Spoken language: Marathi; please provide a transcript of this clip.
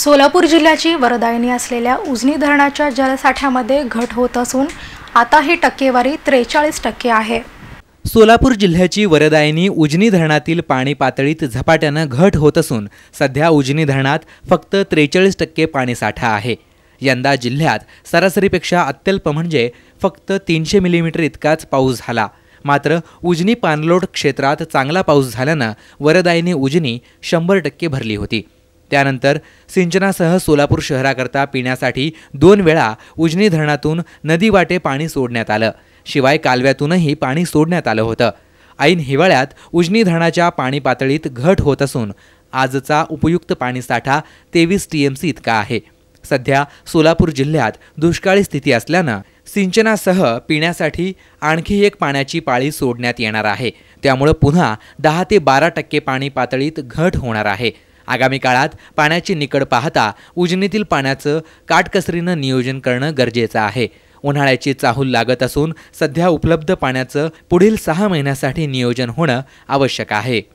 सोलापूर जिल्ह्याची वरदायनी असलेल्या उजनी धरणाच्या जलसाठ्यामध्ये घट होत असून आता ही टक्केवारी त्रेचाळीस टक्के आहे सोलापूर जिल्ह्याची वरदायिनी उजनी धरणातील पाणी पातळीत झपाट्यानं घट होत असून सध्या उजनी धरणात फक्त त्रेचाळीस टक्के पाणीसाठा आहे यंदा जिल्ह्यात सरासरीपेक्षा अत्यल्प म्हणजे फक्त तीनशे मिलीमीटर इतकाच पाऊस झाला मात्र उजनी पानलोट क्षेत्रात चांगला पाऊस झाल्यानं वरदायिनी उजनी शंभर टक्के भरली होती त्यानंतर सिंचनासह सोलापूर शहराकरता पिण्यासाठी दोन वेळा उजनी धरणातून नदीवाटे पाणी सोडण्यात आलं शिवाय कालव्यातूनही पाणी सोडण्यात आलं होतं ऐन हिवाळ्यात उजनी धरणाच्या पाणी पातळीत घट होत असून आजचा उपयुक्त पाणीसाठा तेवीस टी एम सी इतका आहे सध्या सोलापूर जिल्ह्यात दुष्काळी स्थिती असल्यानं सिंचनासह पिण्यासाठी आणखी एक पाण्याची पाळी सोडण्यात येणार आहे त्यामुळं पुन्हा दहा ते बारा टक्के पाणी पातळीत घट होणार आहे आगामी काळात पाण्याची निकड पाहता उजनीतील पाण्याचं काटकसरीनं नियोजन करणं गरजेचं आहे उन्हाळ्याची चाहूल लागत असून सध्या उपलब्ध पाण्याचं पुढील सहा महिन्यासाठी नियोजन होणं आवश्यक आहे